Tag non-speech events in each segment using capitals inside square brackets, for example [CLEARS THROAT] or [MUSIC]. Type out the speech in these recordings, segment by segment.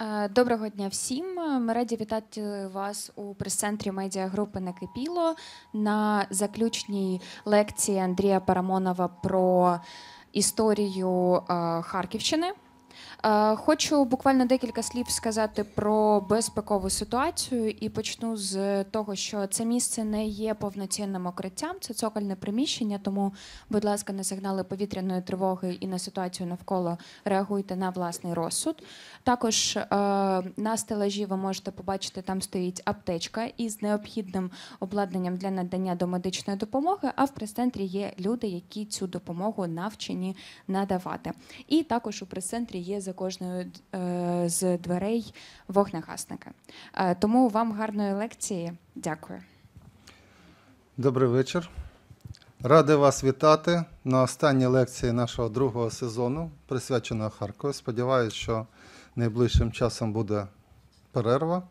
Е, доброго дня всім. Ми раді вітати вас у прес-центрі медіагрупи Накипіло на заключній лекції Андрія Парамонова про історію е, Харківщини. Е, хочу буквально декілька слів сказати про безпекову ситуацію і почну з того, що це місце не є повноцінним укриттям, це цокольне приміщення. Тому, будь ласка, на сигнали повітряної тривоги і на ситуацію навколо реагуйте на власний розсуд. Також е, на стелажі ви можете побачити, там стоїть аптечка із необхідним обладнанням для надання домедичної допомоги. А в прес-центрі є люди, які цю допомогу навчені надавати. І також у прес-центрі є за кожною е, з дверей вогнегасника. Е, тому вам гарної лекції. Дякую. Добрий вечір. Радий вас вітати на останній лекції нашого другого сезону, присвяченого Харкові. Сподіваюся, що найближчим часом буде перерва.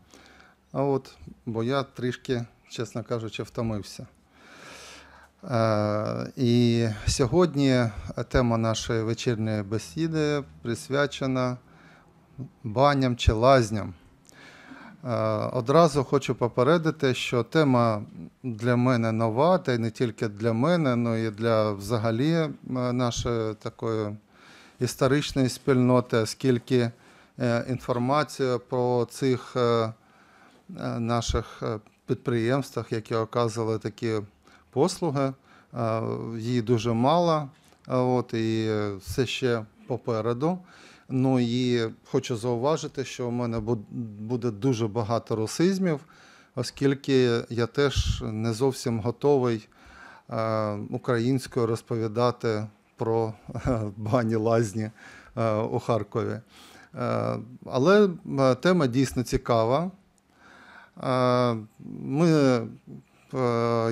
А от, бо я трішки, чесно кажучи, втомився. Е, і сьогодні тема нашої вечірньої бесіди присвячена баням чи лазням. Е, одразу хочу попередити, що тема для мене нова, та й не тільки для мене, але ну і для взагалі е, нашої такої історичної спільноти, оскільки інформація про цих наших підприємствах, які оказували такі послуги, її дуже мало, от і все ще попереду. Ну і хочу зауважити, що в мене буде дуже багато русизмів, оскільки я теж не зовсім готовий українською розповідати про [LAUGHS] бані лазні у Харкові. Але тема дійсно цікава. Ми Е,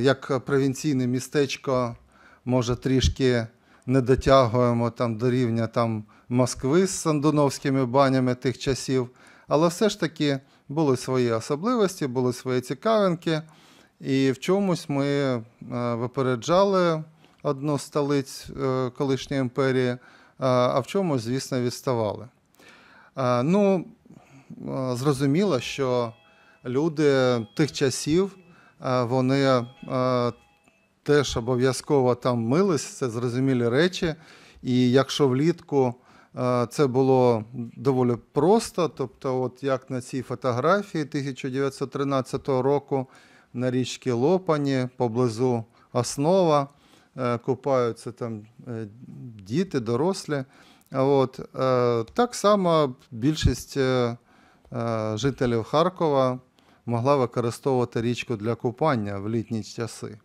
як провінційне містечко, може трішки не дотягуємо там до рівня там, Москви з сандуновськими банями тих часів. Але все ж таки були свої особливості, були свої цікавинки. І в чомусь ми е, випереджали одну столиць е, колишньої імперії, а в чомусь, звісно, відставали. Ну, Зрозуміло, що люди тих часів вони теж обов'язково там мились, це зрозумілі речі. І якщо влітку це було доволі просто, тобто, от як на цій фотографії 1913 року на річці Лопані поблизу основа, е, купаються там е, діти, дорослі. От, е, Так само більшість жителів Харкова могла використовувати річку для купання в літні часи.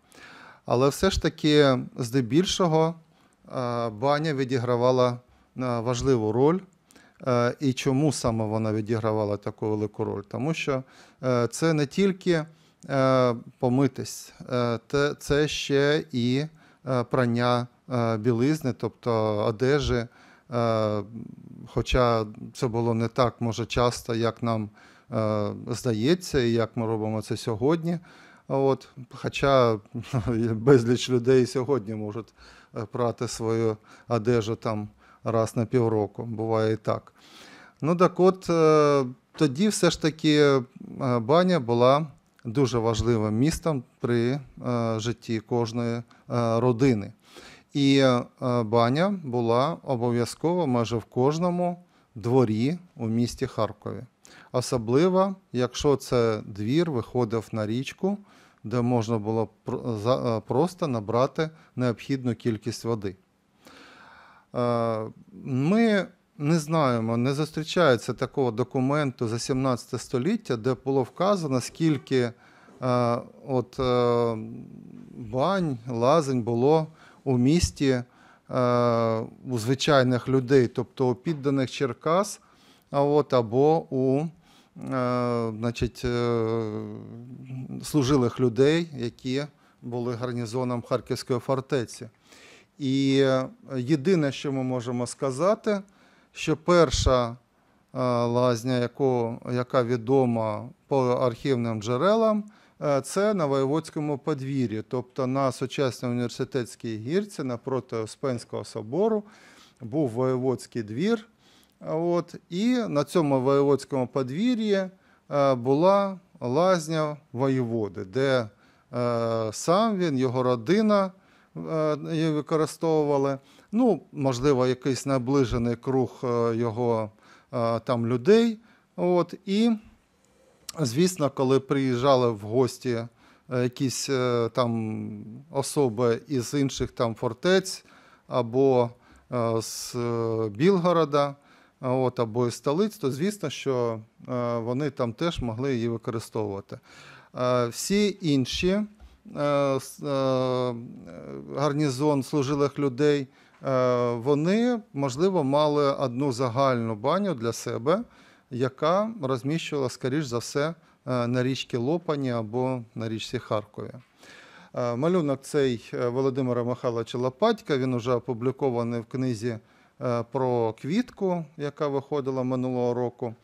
Але все ж таки, здебільшого, е, баня відігравала е, важливу роль. Е, і чому саме вона відігравала таку велику роль? Тому що це не тільки помитись, це ще і прання білизни, тобто одежі. Хоча це було не так може часто, як нам Е, здається, і як ми робимо це сьогодні. От, Хоча [LAUGHS] безліч людей сьогодні можуть е, прати свою одежу там раз на півроку, буває і так. Ну так от е, тоді все ж таки баня була дуже важливим містом при житті кожної родини. І баня була обов'язково майже в кожному дворі у місті Харкові. Особливо, якщо це двір виходив на річку, де можна було е, просто набрати необхідну кількість води. Е, ми не знаємо, не зустрічається такого документу за 17 століття, де було вказано, скільки е, от, бань, лазень було у місті у звичайних людей, тобто у підданих Черкас а от, або у Е, значить, е, служилих людей, які були гарнізоном Харківської фортеці. І єдине, що ми можемо сказати, що перша е, лазня, яку, яка відома по архівним джерелам, це на Воєводському подвір'ї, тобто на сучасній університетській гірці напроти Успенського собору, був воєводський двір, От, І на цьому воєводському подвір'ї е, була лазня воєводи, де е, сам він, його родина е, її використовували. Ну, Можливо, якийсь наближений круг його там людей. От, І, звісно, коли приїжджали в гості якісь там особи із інших там фортець або з Білгорода от, або із столиць, то звісно, що е, вони там теж могли її використовувати. Е, всі інші е, гарнізон служилих людей, вони, можливо, мали одну загальну баню для себе, яка розміщувала, скоріш за все, на річці Лопані або на річці Харкові. Малюнок цей Володимира Михайловича Лопатька, він вже опублікований в книзі Е, про квітку, яка виходила минулого року.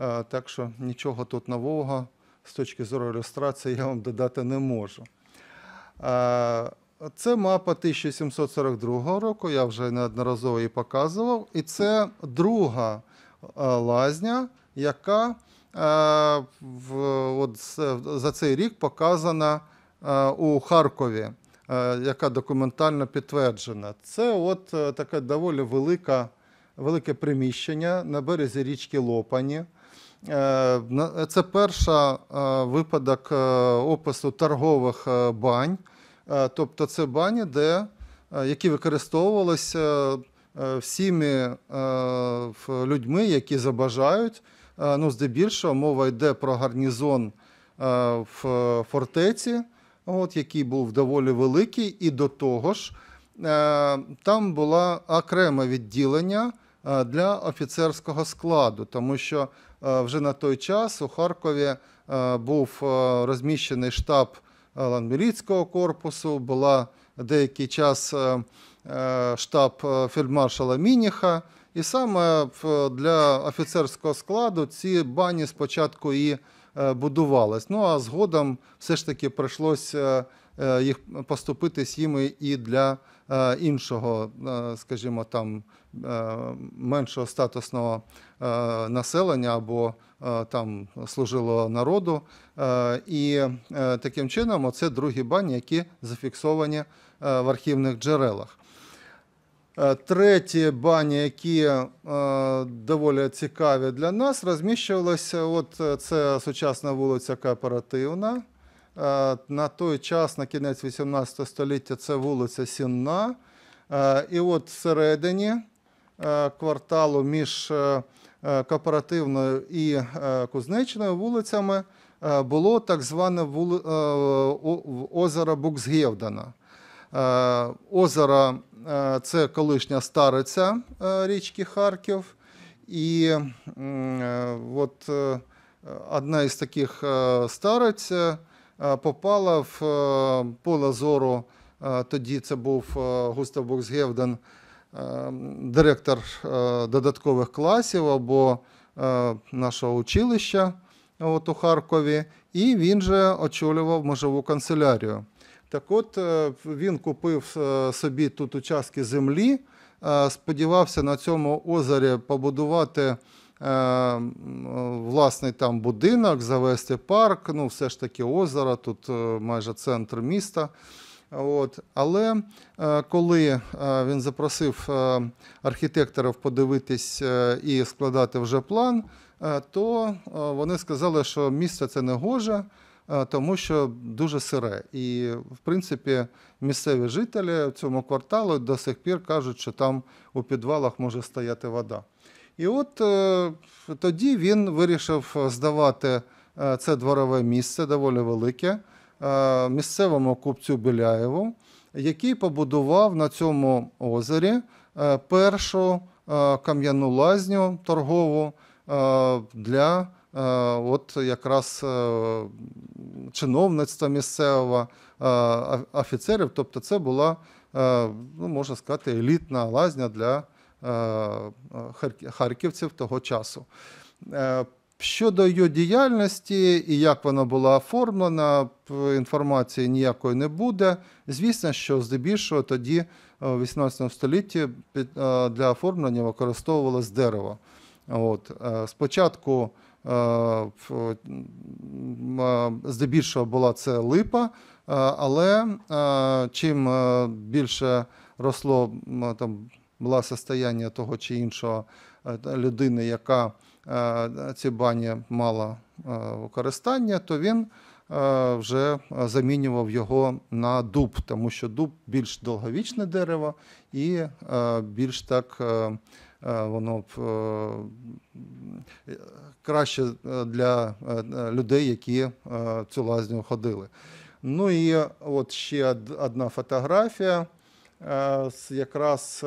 Е, так що нічого тут нового з точки зору ілюстрації я вам додати не можу. Е, це мапа 1742 року, я вже неодноразово її показував. І це друга лазня, яка от, за цей рік показана у Харкові. Е, яка документально підтверджена. Це от е, таке доволі велика, велике приміщення на березі річки Лопані. Е, це перша випадок опису торгових бань, тобто це бані, де, які використовувалися всіми людьми, які забажають. Ну, Здебільшого мова йде про гарнізон в фортеці от, який був доволі великий, і до того ж е, там було окреме відділення е, для офіцерського складу, тому що е, вже на той час у Харкові був розміщений штаб ландміліцького корпусу, була деякий час штаб фельдмаршала Мініха. І саме для офіцерського складу ці бані спочатку і Е, будувалось. Ну а згодом все ж таки прийшлося е, е, їх поступитись їм і для іншого, скажімо, там меншого статусного населення або там служило народу. І таким чином, оце другі бані, які зафіксовані в архівних джерелах. Е, Третє бані, які е, доволі цікаві для нас, розміщувалися. От е, це сучасна вулиця Кооперативна. На той час, на кінець 18 століття, це вулиця Сінна. І от всередині кварталу між кооперативною і кузнечною вулицями було так зване вули озеро Буксгевдена. Озеро Е, це колишня стариця е, річки Харків. І е, от одна із таких стариць попала в поле зору. Тоді це був Густав Боксгевден, директор додаткових класів або нашого училища от у Харкові, і він же очолював межову канцелярію. Так от е, він купив е, собі тут участки землі, е, сподівався на цьому озері побудувати власний там будинок, завести парк, ну все ж таки озеро, тут майже центр міста. От. Але коли він запросив архітекторів подивитись і складати вже план, то вони сказали, що місце це не гоже. Е, тому що дуже сире. І, в принципі, місцеві жителі в цьому кварталу до сих пір кажуть, що там у підвалах може стояти вода. І от е, тоді він вирішив здавати е, це дворове місце, доволі велике, місцевому купцю Біляєву, який побудував на цьому озері першу кам'яну лазню торгову для Е, от якраз е, чиновництва місцевого е, офіцерів. Тобто, це була, ну, можна сказати, елітна лазня для харківців того часу. Щодо її діяльності і як вона була оформлена, інформації ніякої не буде. Звісно, що здебільшого тоді, в 18 столітті, для оформлення використовувалось дерево. От. Спочатку Е, е, здебільшого була це липа, е, але чим більше росло там була состояння того чи іншого людини, яка ці бані мала використання, то він вже замінював його на дуб, тому що дуб більш довговічне дерево і більш так. Е, воно б е, краще е, для людей, які цю лазню ходили. Ну і от ще одна фотографія. Якраз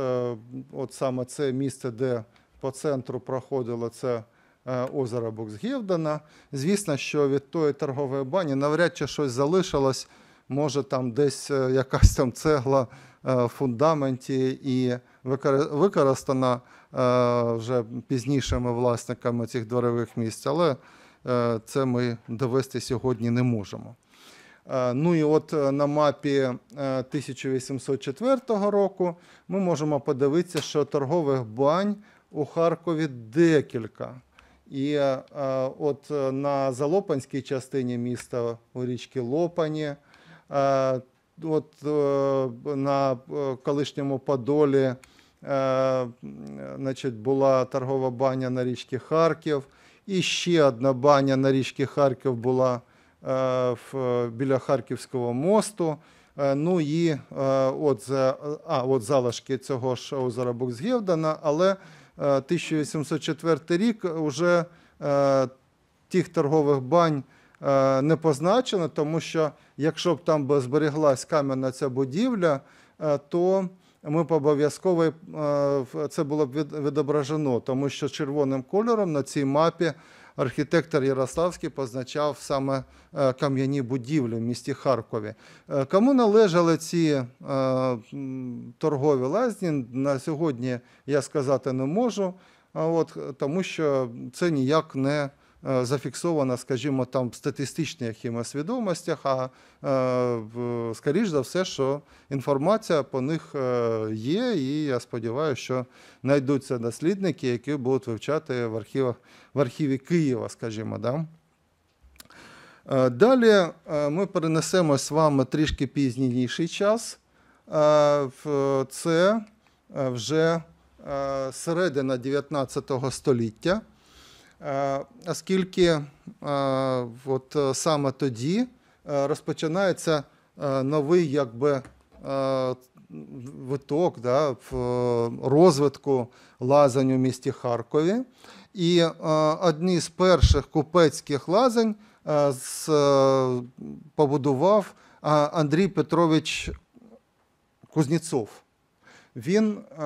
от саме це місце, де по центру проходило це озеро Боксгевдена. Звісно, що від тої торгової бані навряд чи щось залишилось. Може, там десь якась там цегла Е, фундаменті і використана е, вже пізнішими власниками цих дворових місць, але е, це ми довести сьогодні не можемо. Ну і от на мапі 1804 року ми можемо подивитися, що торгових бань у Харкові декілька. І от на Залопанській частині міста у річці Лопані от е, на е, колишньому Подолі е, значить, була торгова баня на річці Харків. І ще одна баня на річці Харків була біля Харківського мосту. Ну і от, а, от залишки цього ж озера Буксгевдана, але 1804 рік вже тих торгових бань. Е, не позначено, тому що якщо б там зберіглась кам'яна ця будівля, е, то ми б обов'язково е, це було б відображено, тому що червоним кольором на цій мапі архітектор Ярославський позначав саме кам'яні будівлі в місті Харкові. Кому належали ці торгові лазні, на сьогодні я сказати не можу, от, тому що це ніяк не Е, Зафіксовано, скажімо, там в статистичних свідомостях, а е, скоріш за все, що інформація по них е, є, і я сподіваюся, що знайдуться дослідники, які будуть вивчати в архівах в архіві Києва, скажімо, да. Далі ми перенесемо з вами трішки пізніший час. Це вже середина 19 століття. Е, оскільки е, от е, саме тоді розпочинається новий якби, виток да, розвитку лазань у місті Харкові. І одні з перших купецьких лазень побудував Андрій Петрович Кузніцов. Він, е,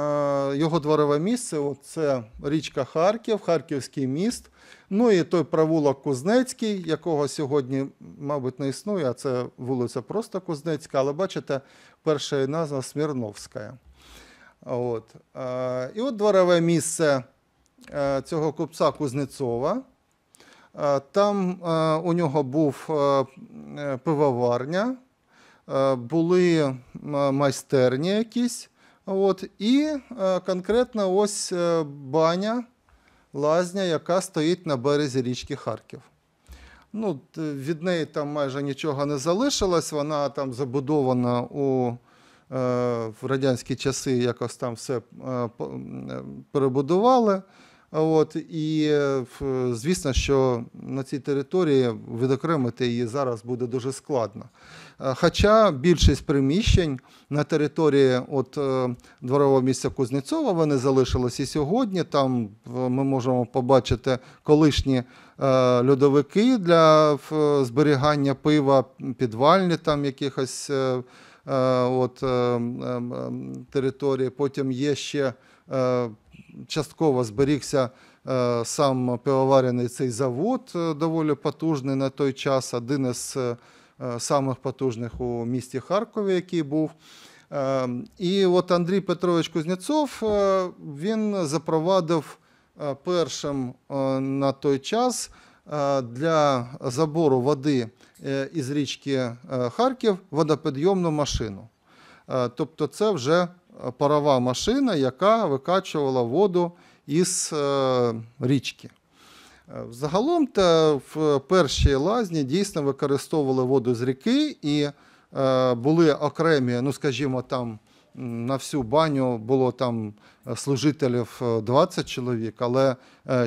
Його дворове місце це річка Харків, Харківський міст. Ну і той провулок Кузнецький, якого сьогодні, мабуть, не існує, а це вулиця просто Кузнецька, але бачите, перша назва Смірновська. От. Е, і от дворове місце е, цього купця Кузнецова. Там у нього був пивоварня, були майстерні якісь. От, І е, конкретна ось е, баня, лазня, яка стоїть на березі річки Харків. Ну, Від неї там майже нічого не залишилось, вона там забудована у е, в радянські часи, якось там все е, е перебудували. От і е, звісно, що на цій території відокремити її зараз буде дуже складно. Е, хоча більшість приміщень на території от е, дворового місця Кузнецова вони залишились і сьогодні. Там ми можемо побачити колишні льодовики для зберігання пива, підвальні там якихось от, ем, ем, ем, території. Потім є ще частково зберігся е, сам пивоварений цей завод, е, доволі потужний на той час, один із е, самих потужних у місті Харкові, який був. І от Андрій Петрович Кузнєцов він запровадив першим на той час для забору води із річки Харків водопідйомну машину. Тобто, це вже Е, парова машина, яка викачувала воду із е, річки. Е, Загалом в першій лазні дійсно використовували воду з ріки і були окремі, ну скажімо, там на всю баню було там служителів 20 чоловік, але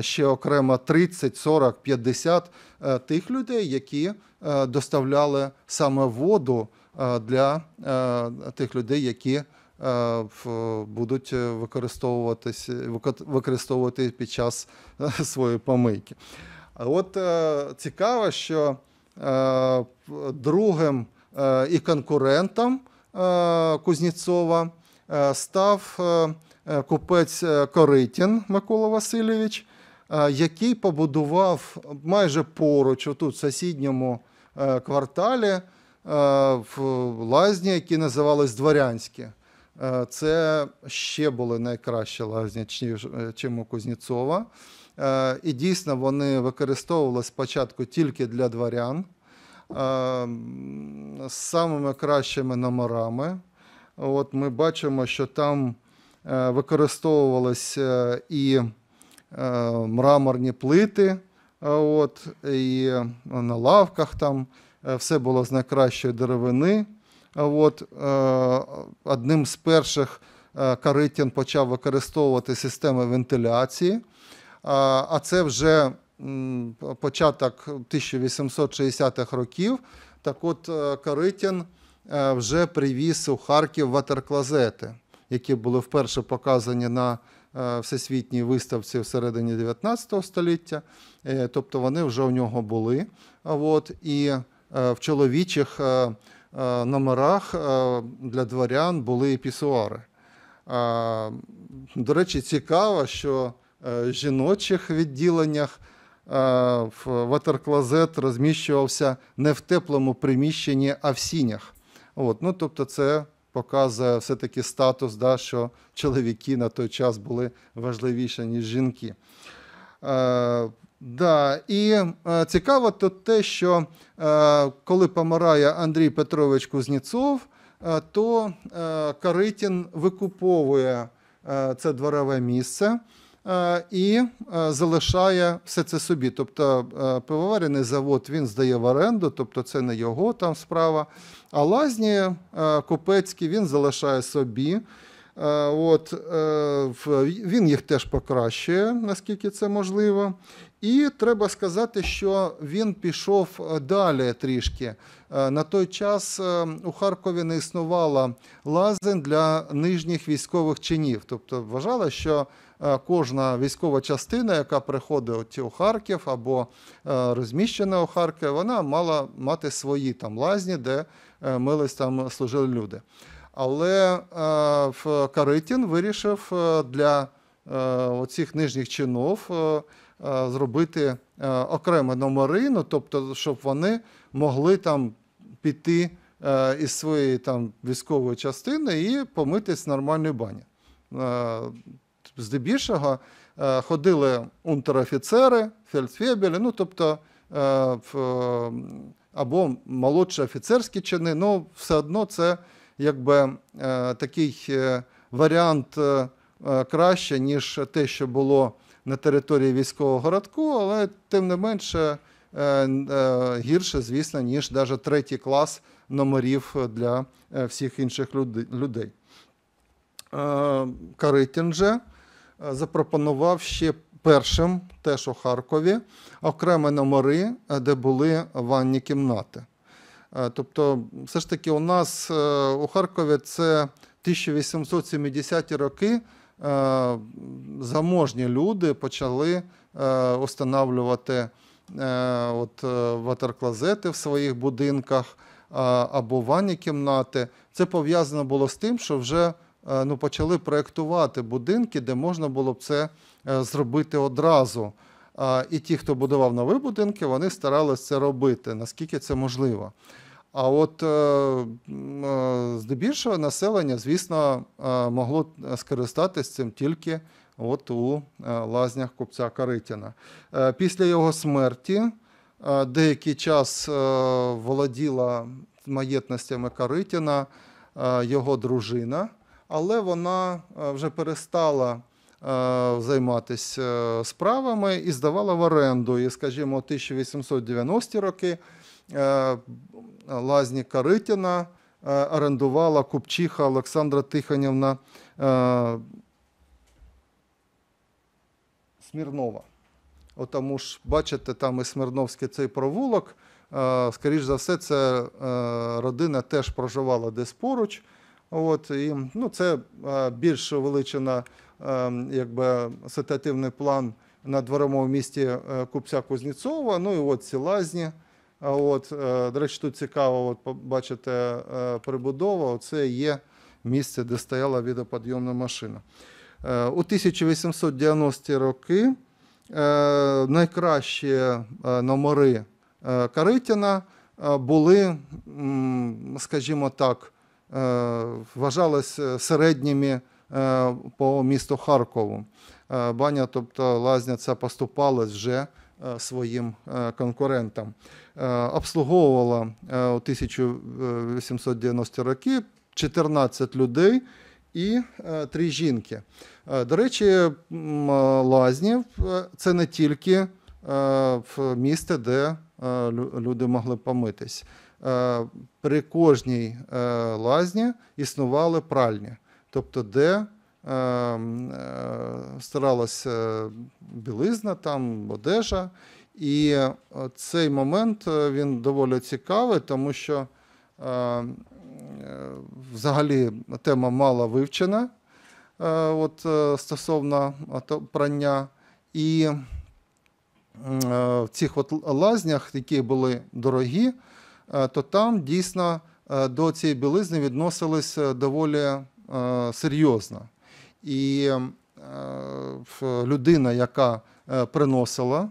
ще окремо 30, 40, 50 тих людей, які доставляли саме воду для тих людей, які Е, будуть е, використовуватися використовувати під час е, своєї помийки. А От цікаво, що другим і конкурентом Кузнєцова став купець Коритін Микола Васильович, який побудував майже поруч, отут в сусідньому кварталі, в лазні, які називались Дворянські. Е, це ще були найкращі лазнячні, е, чим у Кузнєцова. Е, і дійсно вони використовувалися спочатку тільки для дворян з самими кращими номерами. От Ми бачимо, що там використовувалися і мраморні плити, от, і на лавках там все було з найкращої деревини. От, е, Одним з перших е, Каритін почав використовувати системи вентиляції, е, а це вже початок 1860-х років. Так от Каритін вже привіз у Харків ватерклазети, які були вперше показані на всесвітній виставці всередині 19 століття. Тобто вони вже у нього були. От, І в чоловічих Е, номерах е, для дворян були і пісуари. Е, до речі, цікаво, що в жіночих відділеннях ватерклозет розміщувався не в теплому приміщенні, а в сінях. От, ну, Тобто, це показує все-таки статус, да, що чоловіки на той час були важливіші, ніж жінки. Да, і е, цікаво тут те, що е, коли помирає Андрій Петрович Кузнєцов, е, то е, Каритін викуповує е, це дворове місце е, і е, залишає все це собі. Тобто е, пивоварений завод він здає в оренду, тобто це не його там справа. А лазні е, купецькі він залишає собі. Е, от, е, Він їх теж покращує, наскільки це можливо. І треба сказати, що він пішов е, далі трішки. На той час у Харкові не існувала лазень для нижніх військових чинів. Тобто вважали, що кожна військова частина, яка приходить у Харків або розміщена у Харкові, вона мала мати свої там лазні, де мились там служили люди. Але е, Каритін вирішив е, для е, цих нижніх чинов е, е, зробити е, окремі номери, ну, тобто, щоб вони могли там піти е, із своєї там військової частини і помитись в нормальній бані. Е, здебільшого е, ходили унтерофіцери, фельдфебелі, ну тобто. Е, в, або молодші офіцерські чини, ну все одно це якби е, такий е, варіант е, краще, ніж те, що було на території військового городку, але тим не менше гірше, звісно, ніж навіть третій клас номерів для всіх інших людей. Каритін же запропонував ще першим, теж у Харкові, окремі номери, де були ванні кімнати. Е, тобто, все ж таки, у нас е, у Харкові це 1870-ті роки е, заможні люди почали встановлювати от ватерклозети в своїх будинках або ванні кімнати. Це пов'язано було з тим, що вже ну, почали проєктувати будинки, де можна було б це зробити одразу. І ті, хто будував нові будинки, вони старалися це робити, наскільки це можливо. А от е, е, здебільшого населення, звісно, е, могло скористатися цим тільки от у лазнях купця Каритіна. Після його смерті деякий час володіла маєтностями Каритіна його дружина, але вона вже перестала. Е, займатися е, справами і здавала в оренду. І, скажімо, 1890 роки е, лазні Каритіна орендувала Купчиха Олександра Тихонівна Смірнова. Тому ж, бачите, там і Смірновський цей провулок. Скоріше за все, це родина теж проживала десь поруч. От, і, ну, Це більш увеличена Ем, якби асоціативний план на дворому місті е, Купця Кузнєцова, ну і от ці лазні. От, е, до речі, тут цікаво, от бачите, прибудова. це є місце, де стояла відоподйомна машина. Е, у 1890-ті роки найкращі номери Каритіна були, скажімо так, вважалися середніми. Е, по місту Харкову. Е, Баня, тобто лазня, це поступалась вже е, своїм конкурентам. Обслуговувала у 1890 роки 14 людей. І три жінки. До речі, лазні це не тільки в місті, де люди могли помитись. При кожній лазні існували пральні тобто, де е, е, старалася е, білизна, там одежа. І е, цей момент е, він доволі цікавий, тому що е, взагалі тема мала вивчена е, от, стосовно прання. І в цих от лазнях, які були дорогі, то там дійсно до цієї білизни відносились доволі. Е, серйозна. І е, людина, яка е, приносила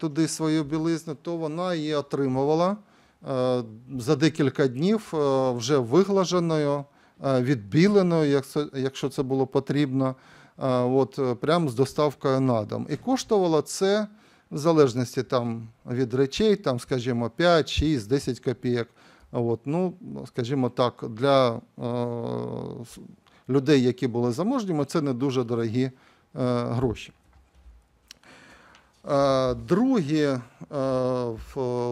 туди свою білизну, то вона її отримувала за декілька днів вже виглаженою, відбіленою, якщо це було потрібно, от прямо з доставкою на дом. І коштувало це в залежності там від речей, там, скажімо, 5, 6, 10 копійок. От, ну, Скажімо так, для е, людей, які були заможніми, це не дуже дорогі е, гроші. Е, другі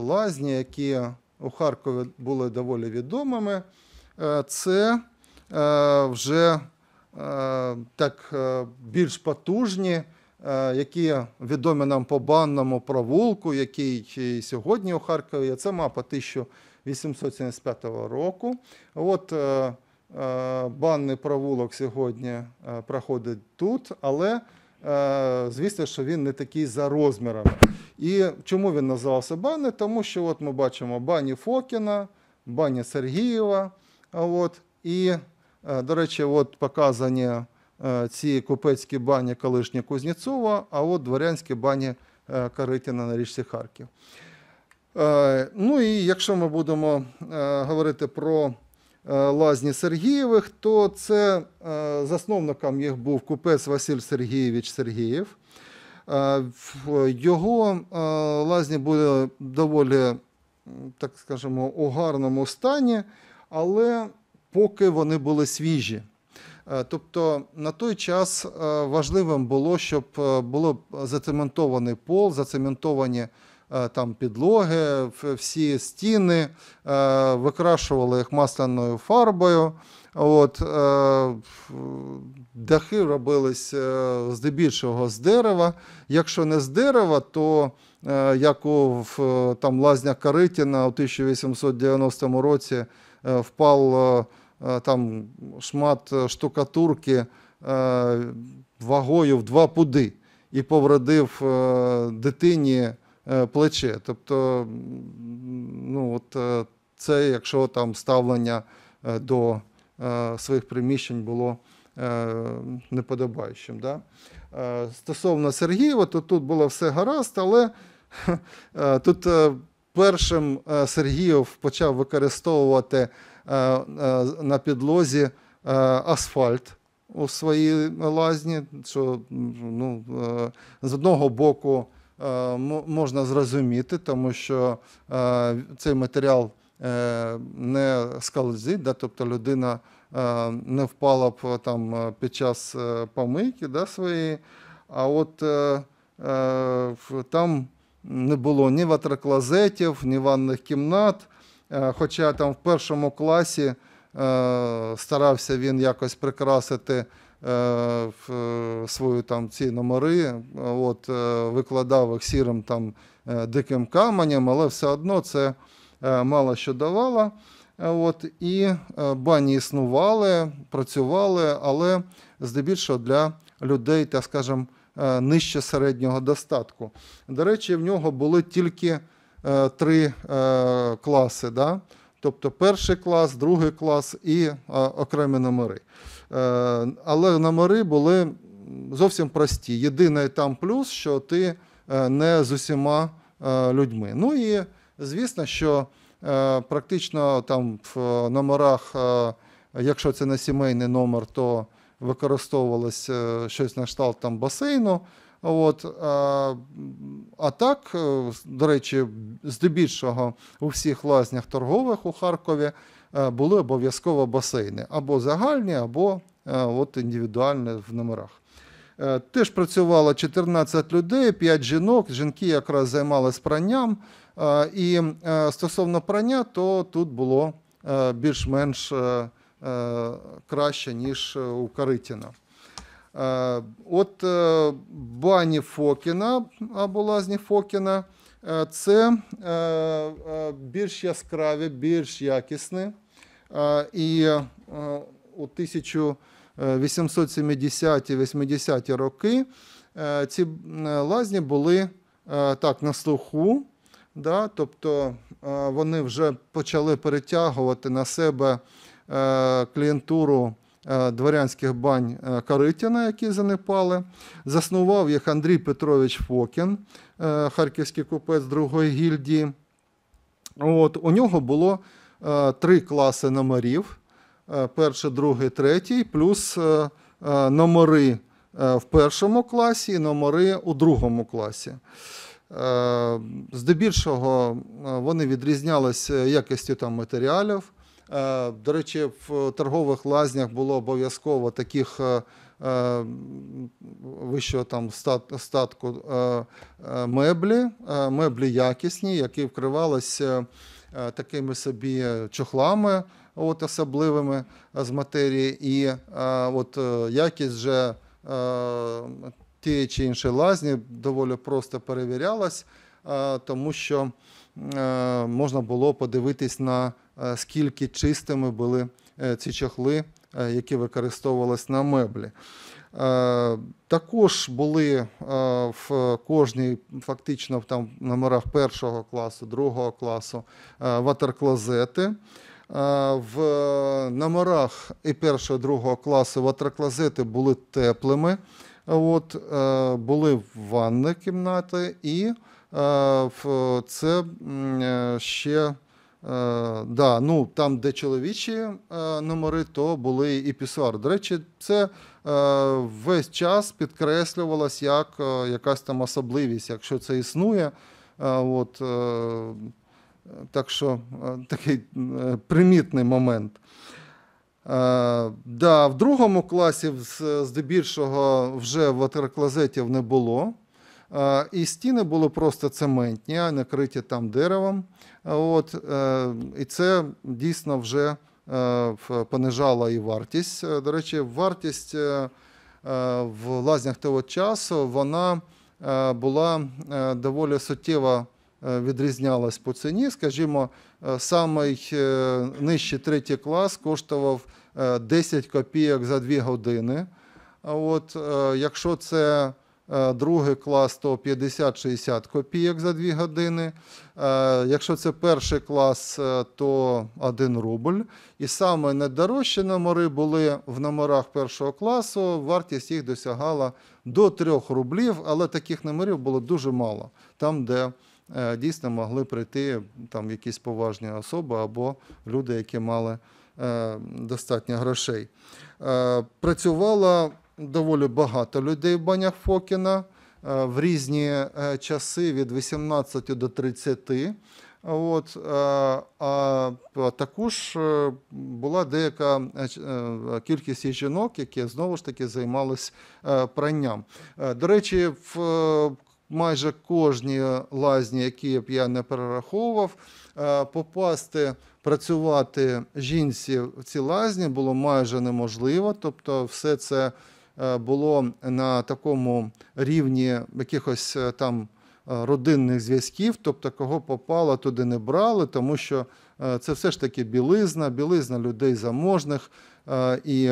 лазні, які у Харкові були доволі відомими, це вже так більш потужні, які відомі нам по банному провулку, який сьогодні у Харкові, це мапа 1000 875 року. От е, е, банний провулок сьогодні е, проходить тут, але звісно, що він не такий за розмірами. І чому він називався банний? Тому що от ми бачимо бані Фокіна, бані Сергієва. От, І, до речі, от показані ці купецькі бані колишні Кузнєцова, а от дворянські бані Каритіна на річці Харків. Е, ну і якщо ми будемо е, говорити про е, лазні Сергієвих, то це засновником їх був купець Василь Сергійович Сергієв. Його лазні були доволі, так скажемо, у гарному стані, але поки вони були свіжі. Тобто на той час важливим було, щоб було зацементований пол, зацементовані. Е, там підлоги, всі стіни, е, викрашували їх масляною фарбою. От, е, Дахи робились здебільшого з дерева. Якщо не з дерева, то як у там, лазня Каритіна у 1890 році впав там, шмат штукатурки вагою в два пуди і повредив дитині Е, плече. Тобто, ну от е, це якщо там ставлення е, до своїх приміщень було неподобаючим. Да? Стосовно Сергієва, то тут було все гаразд, але [LAUGHS] тут першим Сергієв почав використовувати на підлозі асфальт. У своїй лазні, що ну, з одного боку Е, можна зрозуміти, тому що е, цей матеріал е, не скалзить, да, тобто людина не впала б там під час помийки да, своєї, а от там не було ні ватроклозетів, ні ванних кімнат. Хоча там в першому класі старався він якось прикрасити свої там ці номери, е, от, е, викладав їх сірим там е, диким каменем, але все одно це мало що давало. От, І бані існували, працювали, але здебільшого для людей, так скажемо, нижче середнього достатку. До речі, в нього були тільки три класи. Да? Тобто перший клас, другий клас і окремі номери. Але номери були зовсім прості. Єдиний там плюс, що ти е, не з усіма е, людьми. Ну і звісно, що е, практично там в номерах, якщо це не сімейний номер, то використовувалось щось на кшталт там басейну. От, а, а так, до речі, здебільшого у всіх лазнях торгових у Харкові були обов'язково басейни або загальні, або от індивідуальні в номерах. Е, теж працювало 14 людей, 5 жінок. Жінки якраз займалися пранням. Е, і е, стосовно прання, то тут було більш-менш краще, ніж у Каритіна. От бані Фокіна або лазні Фокіна це більш яскраві, більш якісні. І у 1000 870-80-ті роки е, ці е, лазні були е, так на слуху, да, тобто вони вже почали перетягувати на себе клієнтуру. Дворянських бань Каритіна, які занепали. Заснував їх Андрій Петрович Фокін, харківський купець другої гільдії. От, У нього було три класи номерів. Е, перший, другий, третій, плюс е, е, номери в першому класі і номери у другому класі. Здебільшого вони відрізнялися якістю там матеріалів. До речі, в торгових лазнях було обов'язково таких вищого там статку меблі, меблі якісні, які вкривалися такими собі чохлами от особливими е, з матерії, і е, от е, якість вже тієї чи іншої лазні доволі просто перевірялась, тому що можна було подивитись на скільки чистими були ці чохли, які використовувались на меблі. Також були в кожній фактично там номерах першого класу, другого класу ватерклозети. В номерах і першого, і другого класу ватроклозети були теплими, От, е, були ванни кімнати, і е, це е, ще да, ну, там, де чоловічі номери, то були і пісуар. До речі, це весь час підкреслювалось як якась там особливість, якщо це існує. От, так що е, такий е, примітний момент. Е, да, В другому класі здебільшого вже ватерклозетів не було. І стіни були просто цементні, а накриті там деревом. От, І це дійсно вже понижало і вартість. До речі, вартість в лазнях того часу вона була доволі суттєва. Е, відрізнялась по ціні. Скажімо, е, самий е, нижчий третій клас коштував 10 копійок за 2 години. от якщо це другий клас, то 50-60 копійок за 2 години. Якщо це перший клас, то 1 рубль. І саме найдорожчі номери були в номерах першого класу. Вартість їх досягала до 3 рублів, але таких номерів було дуже мало там, де Е, дійсно могли прийти там якісь поважні особи або люди, які мали е, достатньо грошей. Е, працювало доволі багато людей в банях Фокіна в різні часи від 18 до 30. От, А також була деяка кількість жінок, які знову ж таки займались пранням. До речі, в майже кожні лазні, які б я не перераховував, е, попасти працювати жінці в ці лазні було майже неможливо. Тобто, все це е, було на такому рівні якихось е, там. Родинних зв'язків, тобто кого попало, туди не брали, тому що це все ж таки білизна, білизна людей заможних, і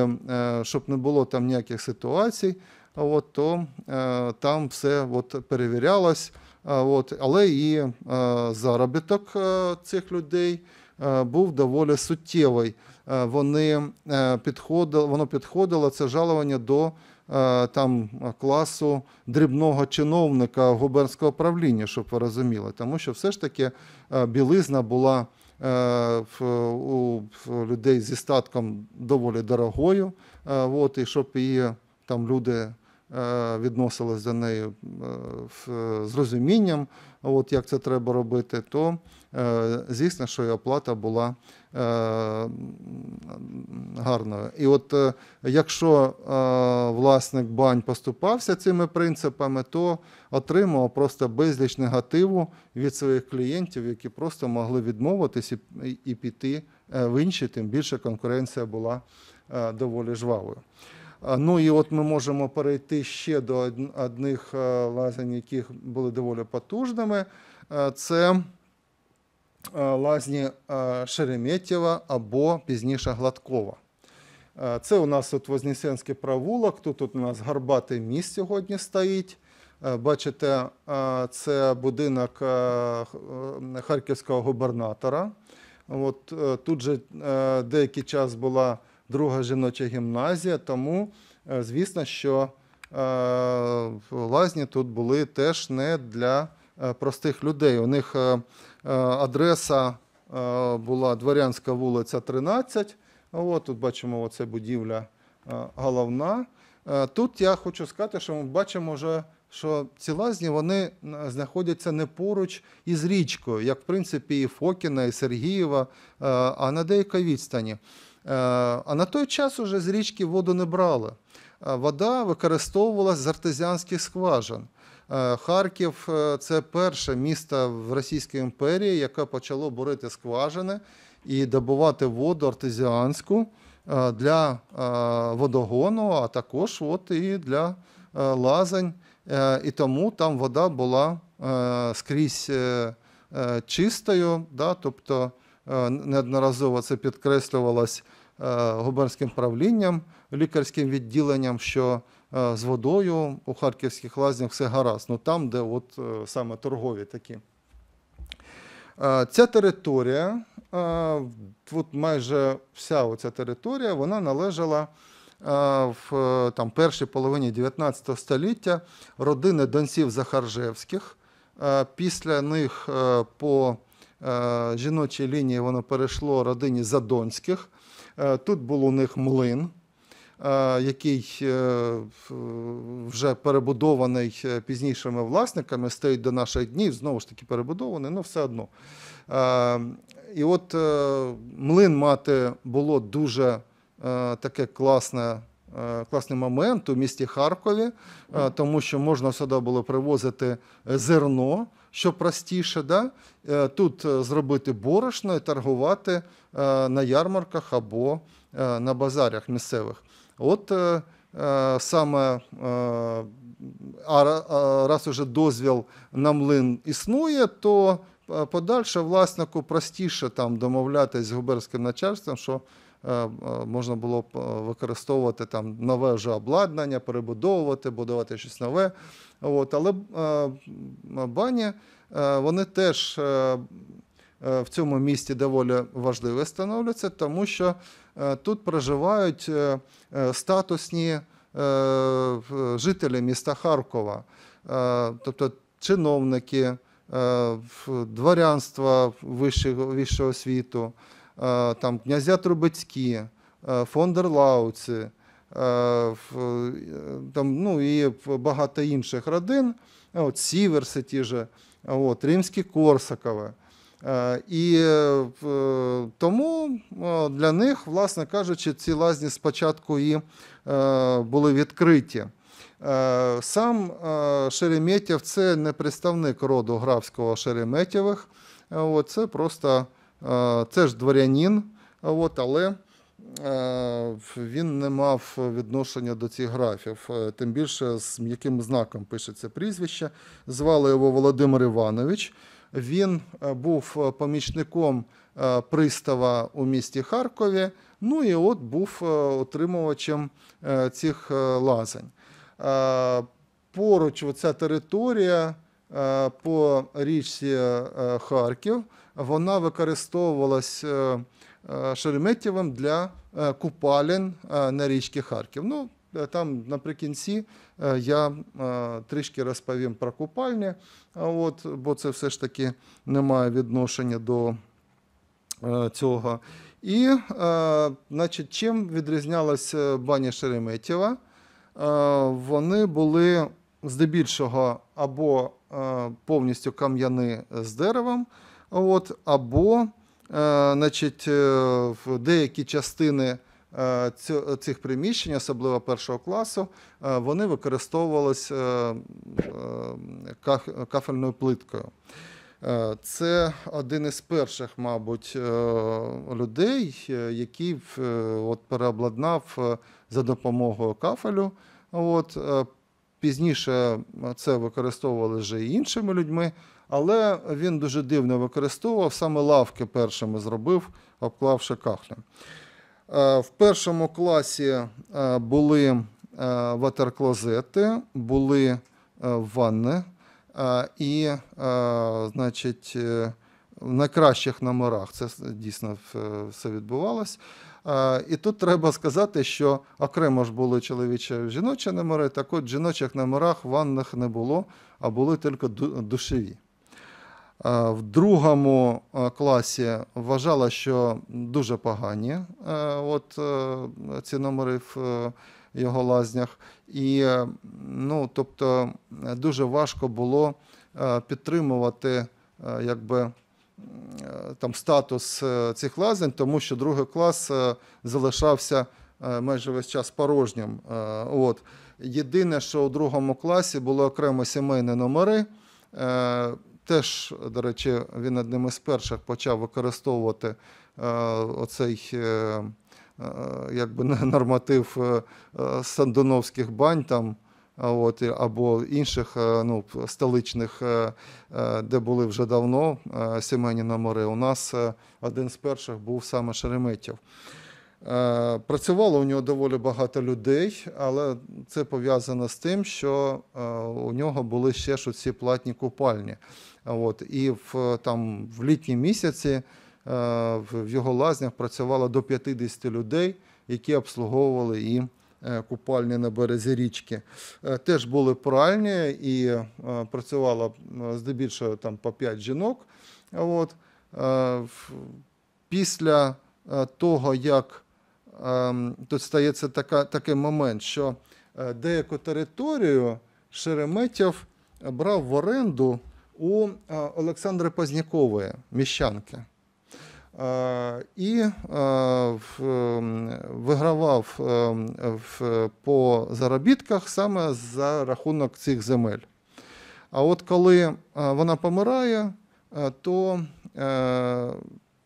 щоб не було там ніяких ситуацій от, то е, там все от, перевірялось. От, Але і е, заробіток е, цих людей був доволі суттєвий. Вони підходили, Воно підходило це жалування до там класу дрібного чиновника губернського правління, щоб ви розуміли, тому що все ж таки білизна була у людей зі статком доволі дорогою. От, і щоб її там люди Е, відносились до неї е, з розумінням, от як це треба робити, то е, звісно, що і оплата була гарною. І от якщо власник бань поступався цими принципами, то отримав просто безліч негативу від своїх клієнтів, які просто могли відмовитись і піти в інші, тим більше конкуренція була доволі жвавою. Ну і от ми можемо перейти ще до одних е, лазень, які були доволі потужними. Е, це е, лазні Шереметєва або пізніше Гладкова. Це у нас от Вознесенський провулок. Тут у нас гарбатий міст сьогодні стоїть. Бачите, це будинок харківського губернатора. От Тут же деякий час була друга жіноча гімназія. Тому, е, звісно, що е, лазні тут були теж не для е, простих людей. У них адреса була Дворянська вулиця, 13. От тут бачимо, оце будівля головна. Тут я хочу сказати, що ми бачимо вже. Що ці лазні вони знаходяться не поруч із річкою, як в принципі і Фокіна, і Сергієва, а на деякій відстані. Е, а на той час уже з річки воду не брали. Е, вода використовувалася з артезіанських скважин. Е, Харків це перше місто в Російській імперії, яке почало бурити скважини і добувати воду артезіанську для водогону, а також от і для лазань. І тому там вода була скрізь чистою. да, тобто Е, неодноразово це підкреслювалось е, губернським правлінням, лікарським відділенням, що е, з водою у харківських лазнях все гаразд. Ну там, де от саме торгові такі. Ця територія, от майже вся оця територія, вона належала в там, першій половині 19 століття родини донців Захаржевських. Після них по Е, жіночій лінії воно перейшло родині Задонських. Е, тут був у них млин, е, який вже перебудований пізнішими власниками, стоїть до наших днів, знову ж таки перебудований, але ну, все одно. І от млин мати було дуже таке класне. Класний момент у місті Харкові, тому що можна сюди було привозити зерно що простіше, да? Е, тут е, зробити борошно і торгувати е, на ярмарках або на базарях місцевих. От саме а раз уже дозвіл на млин існує, то подальше власнику простіше там домовлятися з губерським начальством, що Е, е, можна було б е, використовувати там нове вже обладнання, перебудовувати, будувати щось нове. От, Але бані вони теж в цьому місті доволі важливі становляться, тому що тут проживають статусні жителі міста Харкова, тобто чиновники, дворянства вищого, вищого світу. Е, там князя Трубецькі, е, фондер Лауці, е, там, ну, і багато інших родин, от, Сіверси ті же, от, Римські Корсакове. І тому для них, власне кажучи, ці лазні спочатку і були відкриті. Сам Шереметєв це не представник роду графського Шереметєвих, це просто. Е, це ж дворянин, от, але е, він не мав відношення до цих графів. Е, тим більше, з м'яким знаком пишеться прізвище. Звали його Володимир Іванович. Він був помічником пристава у місті Харкові. Ну і от був отримувачем цих лазень. Поруч, оця територія по річці Харків вона використовувалась е, е, Шереметєвим для е, купалень на річці Харків. Ну, там наприкінці я трішки розповім про купальні, от, бо це все ж таки не має відношення до цього. І, значить, чим відрізнялась баня Шереметєва? Вони були здебільшого або повністю кам'яни з деревом. От, Або е, значить, е, в деякі частини е, цих приміщень, особливо першого класу, вони використовувалися кафельною плиткою. Це один із перших, мабуть, людей, який от переобладнав за допомогою кафелю. От, Пізніше це використовували вже іншими людьми. Але він дуже дивно використовував, саме лавки першими зробив, обклавши кахлі. Е, в першому класі е, були е, ватерклозети, були ванни, і, значить, в найкращих номерах це дійсно все відбувалось. І тут треба сказати, що окремо ж були чоловічі жіночі номери, так от жіночих номерах ванних не було, а були тільки душеві. Е, в другому е, класі вважала, що дуже погані е, от, ці номери в його лазнях. І ну, тобто, дуже важко було підтримувати якби, там, статус цих лазень, тому що другий клас залишався майже весь час порожнім. От. Єдине, що у другому класі були окремо сімейні номери теж, до речі, він одним із перших почав використовувати е, оцей е, е, якби норматив Сандуновських бань там. От, або інших ну, столичних, де були вже давно сімейні номери. У нас один з перших був саме Шереметів. Е, працювало у нього доволі багато людей, але це пов'язано з тим, що е, у нього були ще ж ці платні купальні. От, І в там в літні місяці е, в його лазнях працювало до 50 людей, які обслуговували і купальні на березі річки. Теж були пральні і працювало здебільшого там по 5 жінок. От, Після того, як Ем, тут стається така, такий момент, що е, деяку територію Шереметєв брав в оренду у е, Олександри Познякової міщанки. Е, і ем, вигравав ем, по заробітках саме за рахунок цих земель. А от коли вона помирає, то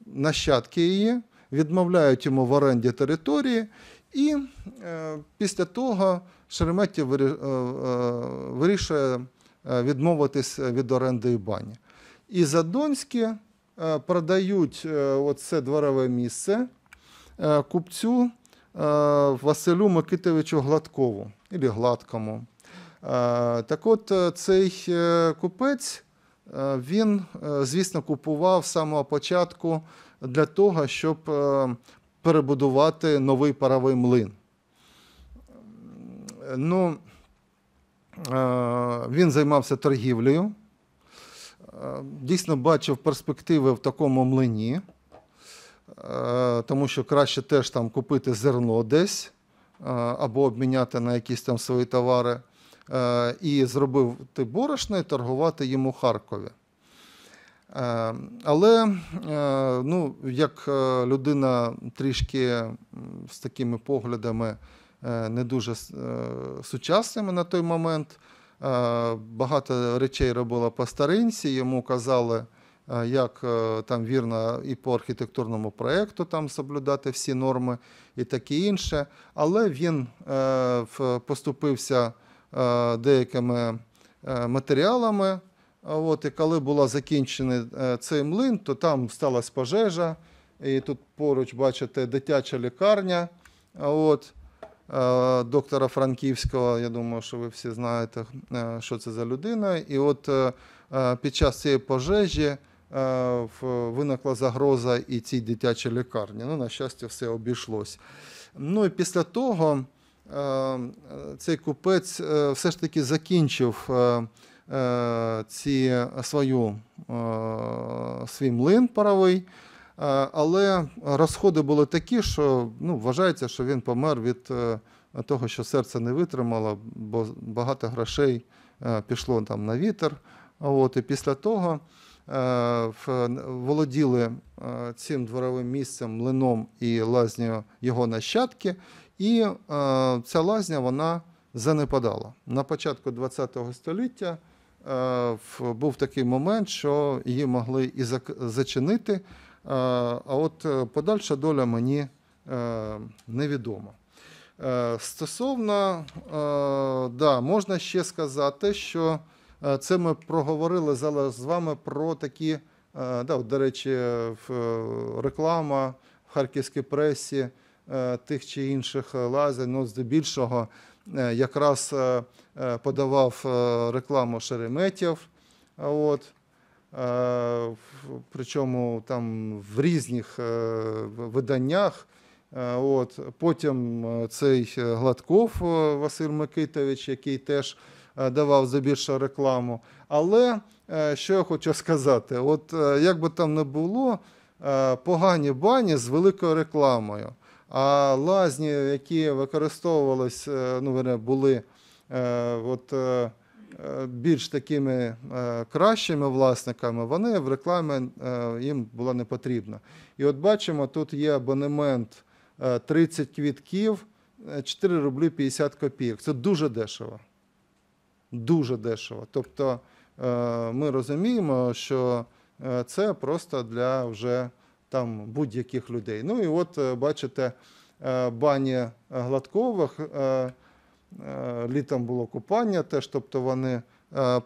нащадки її відмовляють йому в оренді території, і е, після того Шереметів е, е, вирішує відмовитись від оренди і бані. І Задонські продають оце дворове місце купцю Василю Микитовичу Гладкову або Гладкому. Так от цей купець він, звісно, купував з самого початку для того, щоб е, перебудувати новий паровий млин. Ну, е, Він займався торгівлею, е, дійсно бачив перспективи в такому млині, тому що краще теж там купити зерно десь або обміняти на якісь там свої товари. І зробив ти борошно і торгувати йому у Харкові. Е, але е, ну, як е, людина трішки з такими поглядами не дуже сучасними на той момент, багато речей робила по старинці, йому казали, як там вірно і по архітектурному проєкту там соблюдати всі норми і таке інше. Але він поступився деякими матеріалами. От, І коли був закінчений е, цей млин, то там сталася пожежа. І тут поруч, бачите, дитяча лікарня от, е, доктора Франківського. Я думаю, що ви всі знаєте, е, що це за людина. І от під час цієї пожежі виникла загроза і цій дитячій лікарні. Ну, На щастя, все обійшлось. Ну і після того цей купець все ж таки закінчив. Е, ці свою, е, свій млин паровий, е, але розходи були такі, що ну, вважається, що він помер від того, що серце не витримало, бо багато грошей пішло там на вітер. От, І після того володіли цим дворовим місцем, млином і лазнею його нащадки, і ця лазня вона занепадала. На початку ХХ століття. Е, був такий момент, що її могли і зачинити. Е, а от е, подальша доля мені невідома. Стосовно, да, можна ще сказати, що це ми проговорили зараз з вами про такі, да, от, до речі, реклама в харківській пресі тих чи інших лазень, ну, здебільшого. Е, якраз е, е, подавав рекламу Шереметів. От. Причому там в різних виданнях. От. Потім цей Гладков Василь Микитович, який теж давав за більше рекламу. Але що я хочу сказати, от як би там не було, погані бані з великою рекламою. А лазні, які використовувалися, е, ну вони були е, от, е, більш такими кращими власниками, вони в рекламі їм була не потрібна. І от бачимо, тут є абонемент 30 квітків, 4 рублі 50 копійок. Це дуже дешево. Дуже дешево. Тобто ми розуміємо, що це просто для вже там будь-яких людей. Ну і от е, бачите, е, бані Гладкових е, літом було купання, теж тобто вони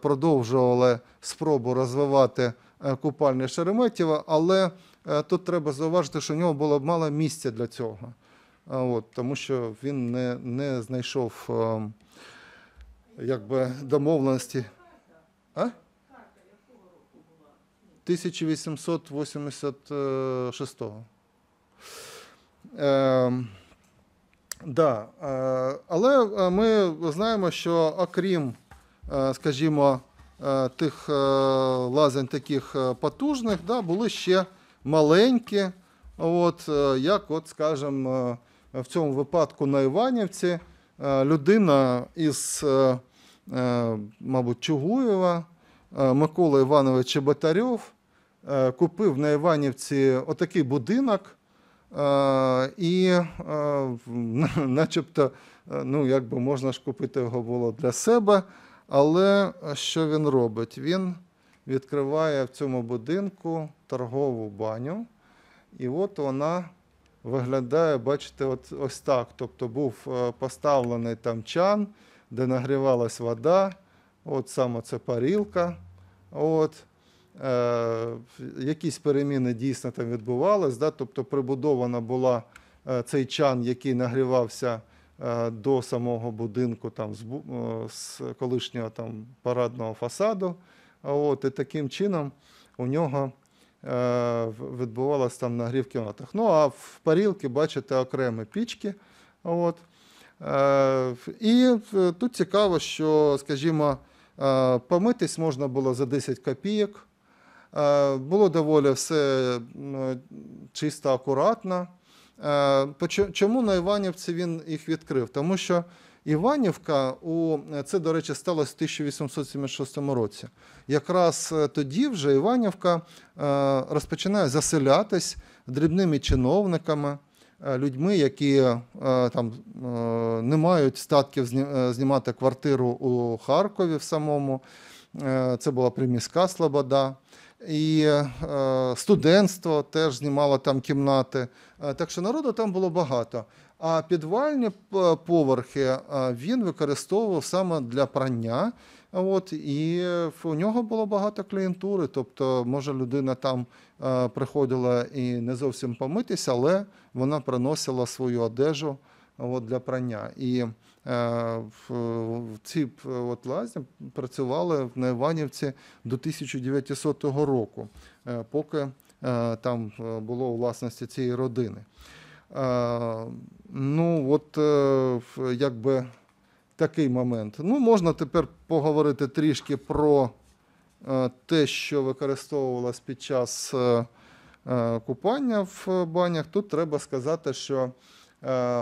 продовжували спробу розвивати купальні Шереметєва, але тут треба зауважити, що в нього було мало місця для цього, От, тому що він не не знайшов ем, якби домовленості. А? 1886 е, ем, да, е, Але е, ми знаємо, що окрім, е, скажімо, е, тих лазень таких потужних, да, були ще маленькі, от, як, от, скажімо, в цьому випадку на Іванівці людина із, мабуть, Чугуєва. Микола Іванович Чеботарьов, Е, купив на Іванівці отакий будинок. Е, і, е, [LAUGHS] начебто, ну, якби можна ж купити його було для себе. Але що він робить? Він відкриває в цьому будинку торгову баню, і от вона виглядає, бачите, от, ось так. Тобто був поставлений там чан, де нагрівалась вода, от саме це парілка. От. Е, якісь переміни дійсно там відбувались, да? тобто прибудована була е, цей чан, який нагрівався е, до самого будинку там, з колишнього там, парадного фасаду. От, І таким чином у нього відбувалася там нагрів кімнатах. Ну, а в парілки, бачите, окремі пічки. От. І тут цікаво, що, скажімо, помитись можна було за 10 копійок. Е, було доволі все ну, чисто, акуратно. Е, чому на Іванівці він їх відкрив? Тому що Іванівка, у це, до речі, сталося в 1876 році. Якраз е, тоді вже Іванівка розпочинає заселятись дрібними чиновниками, людьми, які там не мають статків знімати квартиру у Харкові в самому. Це була приміська Слобода і е, студентство теж знімало там кімнати. Е, так що народу там було багато. А підвальні е, поверхи він використовував саме для прання. От і у нього було багато клієнтури. Тобто, може, людина там приходила і не зовсім помитися, але вона приносила свою одежу от, для прання. І Е, ці е, от лазні працювали на Іванівці до 1900 року, е, поки там було у власності цієї родини. Ну, от якби такий момент. Ну, можна тепер поговорити трішки про те, що використовувалось під час купання в банях. Тут треба сказати, що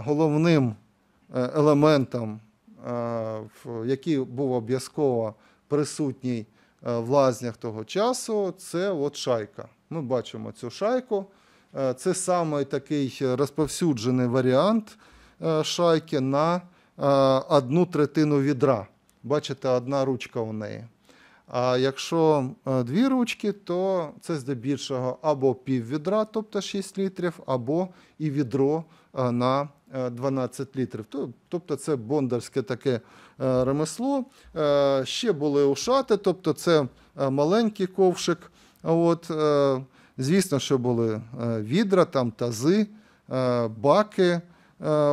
головним Е, елементом, е, який був обов'язково присутній е, в лазнях того часу, це от шайка. Ми бачимо цю шайку. Це саме такий розповсюджений варіант шайки на одну третину відра. Бачите, одна ручка у неї. А якщо дві ручки, то це здебільшого або пів відра, тобто 6 літрів, або і відро на 12 е, літрів. Тобто це бондарське таке е, ремесло. Е, ще були ушати, тобто це маленький ковшик. От, Звісно, що були відра, там тази, баки.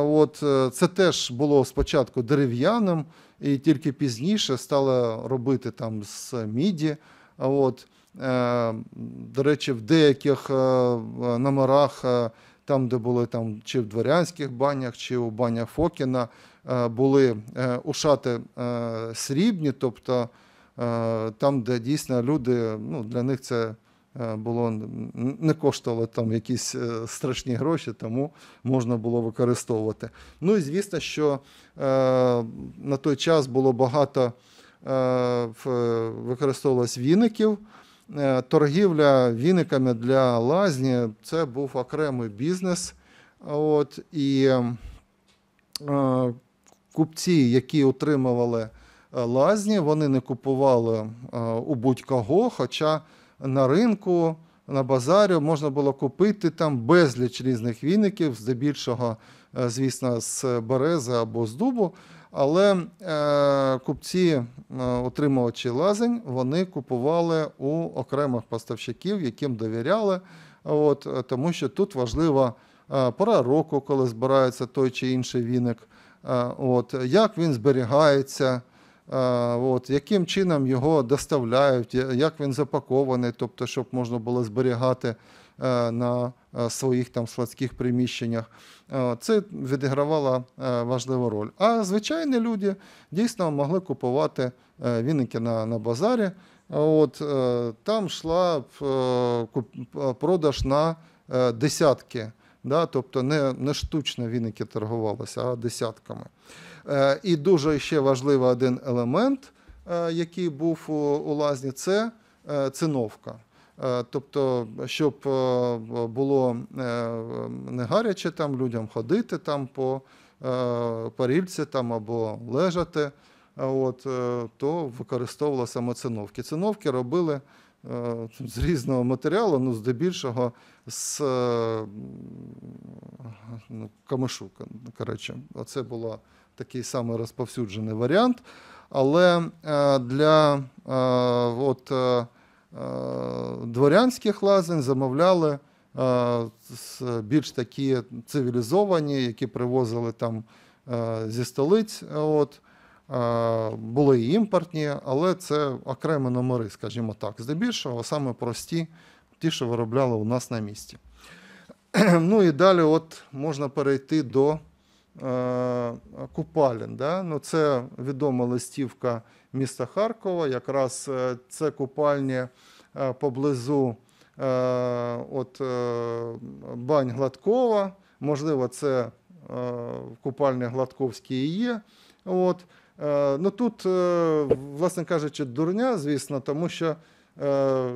От, Це теж було спочатку дерев'яним, і тільки пізніше стало робити там з міді. От, До речі, в деяких номерах там, де були там чи в дворянських банях, чи у банях Фокіна, е, були е, ушати е, срібні, тобто там, де дійсно люди, ну для них це було не коштувало там якісь страшні гроші, тому можна було використовувати. Ну і звісно, що на той час було багато використовувалось віників. Е, торгівля віниками для лазні це був окремий бізнес. От, І е, купці, які отримували е, лазні, вони не купували у будь-кого. Хоча на ринку, на базарі можна було купити там безліч різних віників, здебільшого, звісно, з берези або з дубу. Але е, купці, е, отримувачі лазень, вони купували у окремих поставщиків, яким довіряли. От, е, Тому що тут важлива е, пора року, коли збирається той чи інший віник, е, от, як він зберігається, е, от, яким чином його доставляють, е, як він запакований, тобто, щоб можна було зберігати е, на Е, своїх там складських приміщеннях. Е, це відігравало е, важливу роль. А звичайні люди дійсно могли купувати віники на на базарі. От, Там йшла продаж на десятки. Да, Тобто не не штучно віники торгувалися, а десятками. І дуже ще важливий один елемент, який був у, у лазні, це циновка. Е, тобто, щоб е, було е, не гаряче там людям ходити там по парільці там або лежати, от, то використовували саме циновки. Циновки робили з різного матеріалу, ну здебільшого з ну, камешу. Коротше, Оце був такий самий розповсюджений варіант. Але для от, Е, дворянських лазень замовляли е, більш такі цивілізовані, які привозили там е, зі столиць. От. Були і імпортні, але це окремі номери, скажімо так, здебільшого, саме прості, ті, що виробляли у нас на місці. [CLEARS THROAT] Ну і далі от можна перейти до е, купалін. Да? Ну, Це відома листівка міста Харкова. Якраз е, це купальні е, поблизу е, от, Бань Гладкова. Можливо, це купальня Гладковські і є. От. Ну Тут, власне кажучи, дурня, звісно, тому що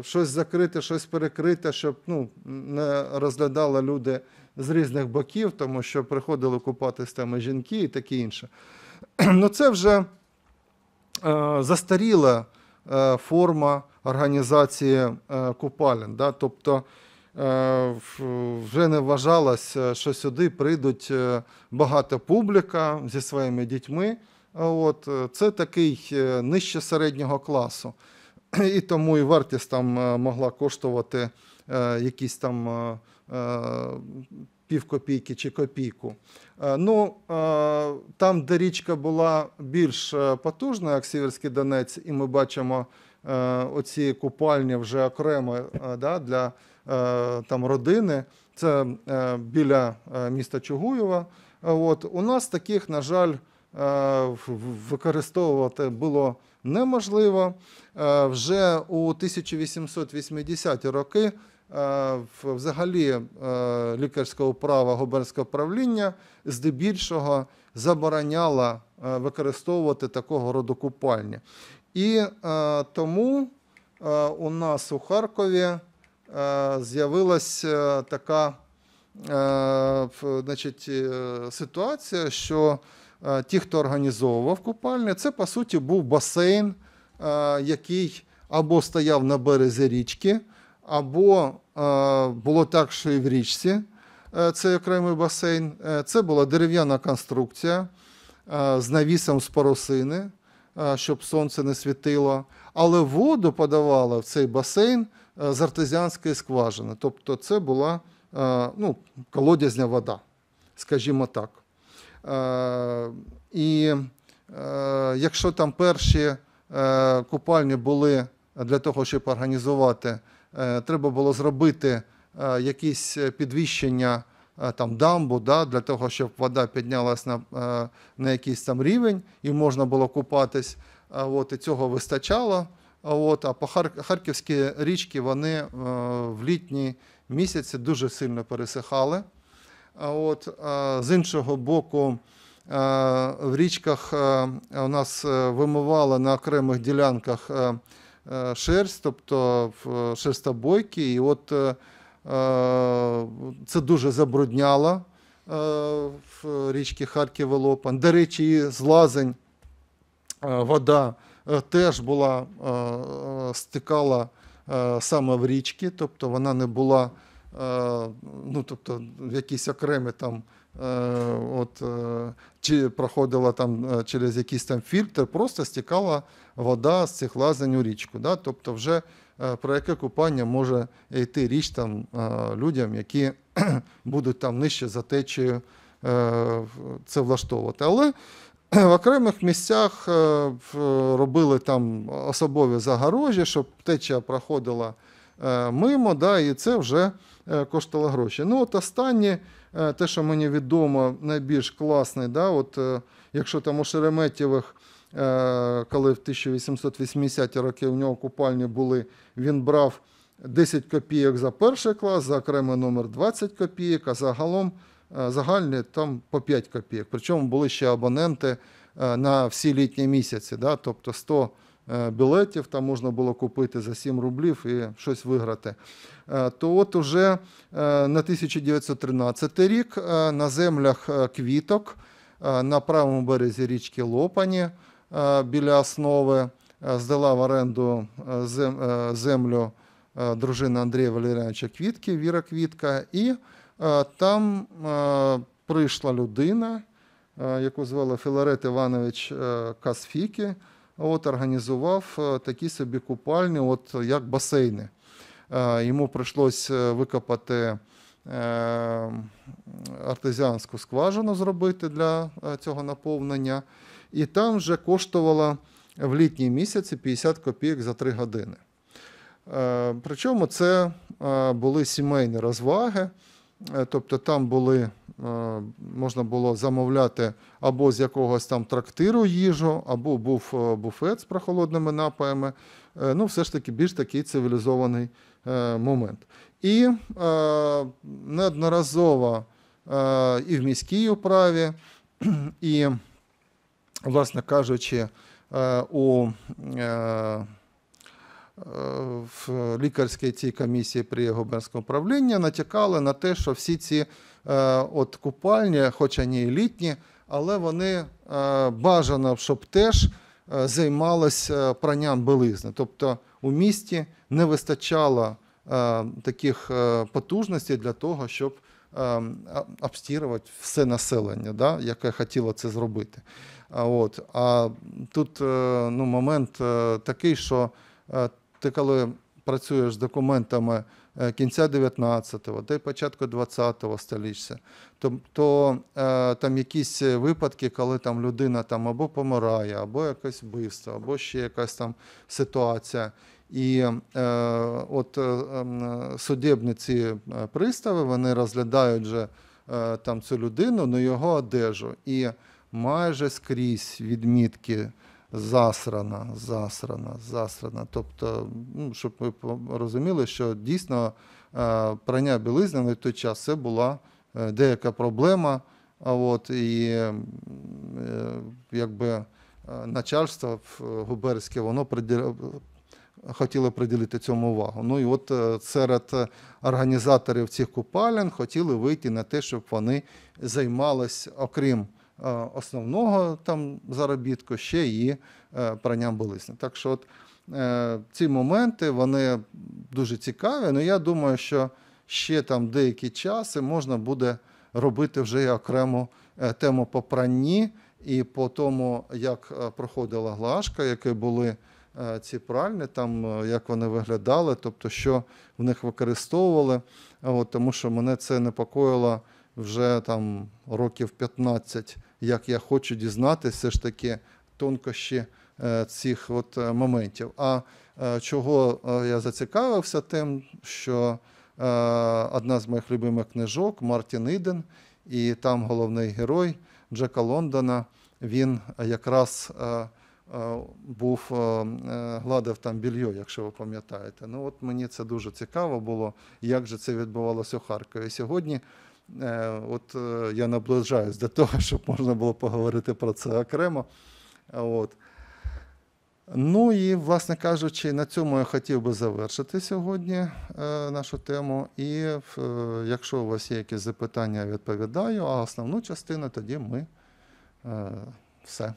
щось закрите, щось перекрите, щоб ну, не розглядали люди з різних боків, тому що приходили купатись там і жінки і таке інше. [CLEARS THROAT] Ну це вже Е, застаріла е, форма організації е, купалень. Да? Тобто вже не вважалось, що сюди прийдуть багато публіка зі своїми дітьми. От, Це такий нижче середнього класу. [CLEARS THROAT] І тому і вартість там могла коштувати якісь там півкопійки чи копійку. Е, ну, е, Там, де річка була більш е, потужна, як Сіверський Донець, і ми бачимо оці купальні вже окремо да, для там, родини, це біля міста Чугуєва. От. У нас таких, на жаль, використовувати було неможливо. Вже у 1880-ті роки Е, взагалі е, лікарського права губернського правління здебільшого забороняла е, використовувати такого роду купальні. І тому у нас у Харкові з'явилася така значить, ситуація, що ті, хто організовував купальні, це по суті був басейн, який або стояв на березі річки або е, було так, що і в річці е, цей окремий басейн. Е, це була дерев'яна конструкція з навісом з парусини, щоб сонце не світило. Але воду подавали в цей басейн з артезіанської скважини. Тобто, це була ну, колодязня вода, скажімо так. І якщо там перші купальні були для того, щоб організувати Е, треба було зробити е, якісь підвищення е, там дамбу да, для того, щоб вода піднялася на на якийсь там рівень і можна було купатись. От, І цього вистачало. От, А по харківські річки вони в літні місяці дуже сильно пересихали. От, З іншого боку, в річках у нас вимивали на окремих ділянках Е, шерсть, тобто е, шерстобойки. І от е, це дуже забрудняло в річки Харків Лопан. До речі, і з лазень вода теж була стикала саме в річки, тобто вона не була ну, тобто, в якісь окремі там. Е, от, е, чи проходила там е, через якийсь там фільтр, просто стікала вода з цих лазень у річку. Да? Тобто, вже про яке купання може йти річ там людям, які [CLEARS THROAT] будуть там нижче за течією це влаштовувати. Але в окремих місцях робили там особові загорожі, щоб течія проходила мимо, да, і це вже коштувало гроші. Ну от останні Е, те, що мені відомо, найбільш класний. Да? От, е, Якщо там у Шереметєвих, е, коли в 1880 ті роки у нього купальні були, він брав 10 копійок за перший клас, за окремий номер 20 копійок, а загалом загальні там по 5 копійок. Причому були ще абоненти на всі літні місяці, да? тобто 100 Е, білетів, там можна було купити за 7 рублів і щось виграти. Е, то от уже е, на 1913 рік на землях квіток на правому березі річки Лопані біля основи здала в оренду землю дружина Андрія Валеріановича Квітки, Віра Квітка, і там прийшла людина, яку звали Філарет Іванович Касфікі от організував е, такі собі купальні, от як басейни. Е, йому прийшлось е, викопати артезіанську скважину зробити для цього наповнення. І там вже коштувало в літній місяці 50 копійок за 3 години. Причому це були сімейні розваги. Е, тобто там були, е, можна було замовляти або з якогось там трактиру їжу, або був е, буфет з прохолодними напоями. Ну, все ж таки, більш такий цивілізований момент. І неодноразово і в міській управі, [CLEARS THROAT] і, власне кажучи, у в лікарській цій комісії при губернському управлінні натякали на те, що всі ці е, от купальні, хоч вони і літні, але вони е, бажано, щоб теж е, займалися пранням білизни. Тобто у місті не вистачало таких потужностей для того, щоб обстірувати все населення, да, яке хотіло це зробити. От. А тут ну, момент такий, що ти коли працюєш з документами е, кінця 19-го та й початку 20-го століття, то, то е, там якісь випадки, коли там людина там або помирає, або якесь вбивство, або ще якась там ситуація. І е, от е, ем, судебні ці е, пристави вони розглядають же, е, там цю людину, на його одежу. І майже скрізь відмітки засрана, засрана, засрана. Тобто, ну, щоб ви розуміли, що дійсно е, прання білизни на той час це була е, деяка проблема. А от і е, якби начальство в губерське воно приділя... хотіло приділити цьому увагу. Ну і от серед організаторів цих купалень хотіли вийти на те, щоб вони займались окрім. Е, основного там заробітку, ще і е, пранням болисни. Так що, от е, ці моменти вони дуже цікаві. але ну, я думаю, що ще там деякі часи можна буде робити вже окрему тему по пранні і по тому, як проходила глажка, які були. Ці пральні, там, як вони виглядали, тобто, що в них використовували, От, тому що мене це непокоїло вже там років 15 як я хочу дізнатися все ж таки тонкощі е, цих от е, моментів. А е, чого я зацікавився, тим, що одна з моїх любимих книжок Мартін Іден, і там головний герой Джека Лондона, він якраз був гладив там більйо, якщо ви пам'ятаєте. Ну от Мені це дуже цікаво було, як же це відбувалося у Харкові сьогодні. Е, от е, я наближаюсь до того, [LAUGHS] щоб можна було поговорити про це окремо. От. Ну і, власне кажучи, на цьому я хотів би завершити сьогодні е, нашу тему. І якщо у вас є якісь запитання, я відповідаю, а основну частину тоді ми все.